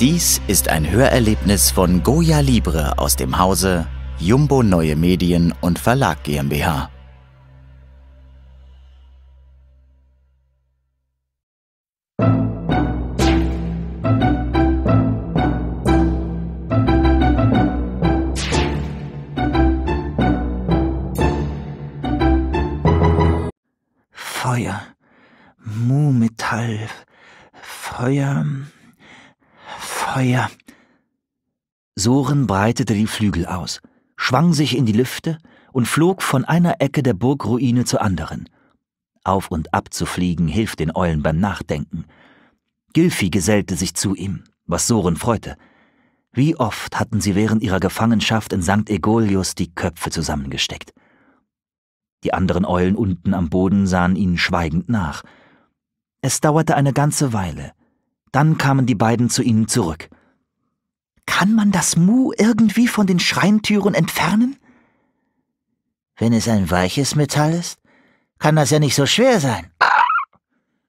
Dies ist ein Hörerlebnis von Goya Libre aus dem Hause Jumbo Neue Medien und Verlag GmbH. Feuer, Mu-Metall, Feuer, teuer. Soren breitete die Flügel aus, schwang sich in die Lüfte und flog von einer Ecke der Burgruine zur anderen. Auf und ab zu fliegen hilft den Eulen beim Nachdenken. Gilfi gesellte sich zu ihm, was Soren freute. Wie oft hatten sie während ihrer Gefangenschaft in St. Egolius die Köpfe zusammengesteckt. Die anderen Eulen unten am Boden sahen ihnen schweigend nach. Es dauerte eine ganze Weile, dann kamen die beiden zu ihnen zurück. Kann man das Mu irgendwie von den Schreintüren entfernen? Wenn es ein weiches Metall ist, kann das ja nicht so schwer sein.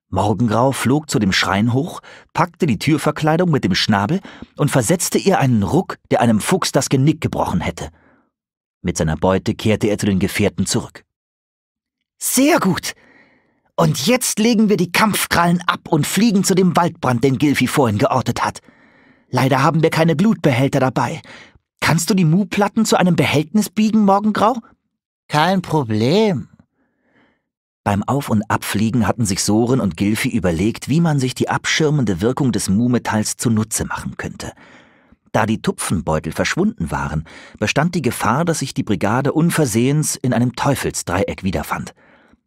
Morgengrau flog zu dem Schrein hoch, packte die Türverkleidung mit dem Schnabel und versetzte ihr einen Ruck, der einem Fuchs das Genick gebrochen hätte. Mit seiner Beute kehrte er zu den Gefährten zurück. Sehr gut, und jetzt legen wir die Kampfkrallen ab und fliegen zu dem Waldbrand, den Gilfi vorhin geortet hat. Leider haben wir keine Glutbehälter dabei. Kannst du die Mu-Platten zu einem Behältnis biegen, Morgengrau? Kein Problem. Beim Auf- und Abfliegen hatten sich Soren und Gilfi überlegt, wie man sich die abschirmende Wirkung des Mu-Metalls zunutze machen könnte. Da die Tupfenbeutel verschwunden waren, bestand die Gefahr, dass sich die Brigade unversehens in einem Teufelsdreieck wiederfand –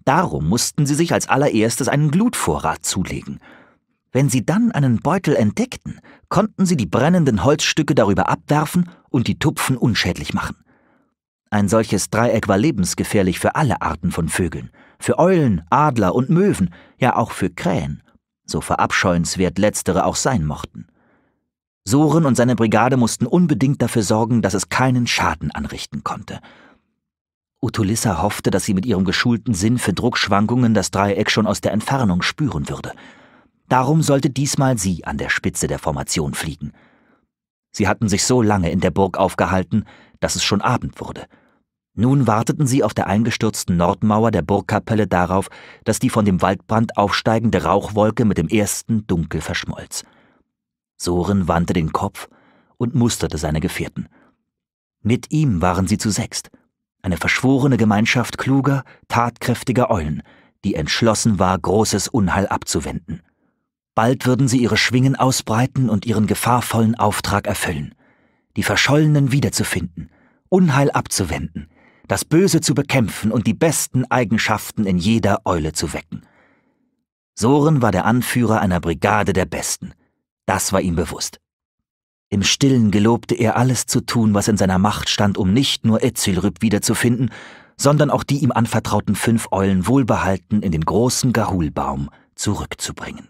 Darum mussten sie sich als allererstes einen Glutvorrat zulegen. Wenn sie dann einen Beutel entdeckten, konnten sie die brennenden Holzstücke darüber abwerfen und die Tupfen unschädlich machen. Ein solches Dreieck war lebensgefährlich für alle Arten von Vögeln, für Eulen, Adler und Möwen, ja auch für Krähen, so verabscheuenswert letztere auch sein mochten. Soren und seine Brigade mussten unbedingt dafür sorgen, dass es keinen Schaden anrichten konnte – Utulissa hoffte, dass sie mit ihrem geschulten Sinn für Druckschwankungen das Dreieck schon aus der Entfernung spüren würde. Darum sollte diesmal sie an der Spitze der Formation fliegen. Sie hatten sich so lange in der Burg aufgehalten, dass es schon Abend wurde. Nun warteten sie auf der eingestürzten Nordmauer der Burgkapelle darauf, dass die von dem Waldbrand aufsteigende Rauchwolke mit dem ersten Dunkel verschmolz. Soren wandte den Kopf und musterte seine Gefährten. Mit ihm waren sie zu sechst – eine verschworene Gemeinschaft kluger, tatkräftiger Eulen, die entschlossen war, großes Unheil abzuwenden. Bald würden sie ihre Schwingen ausbreiten und ihren gefahrvollen Auftrag erfüllen, die Verschollenen wiederzufinden, Unheil abzuwenden, das Böse zu bekämpfen und die besten Eigenschaften in jeder Eule zu wecken. Soren war der Anführer einer Brigade der Besten. Das war ihm bewusst. Im Stillen gelobte er alles zu tun, was in seiner Macht stand, um nicht nur Ezylryp wiederzufinden, sondern auch die ihm anvertrauten fünf Eulen wohlbehalten in den großen Gahulbaum zurückzubringen.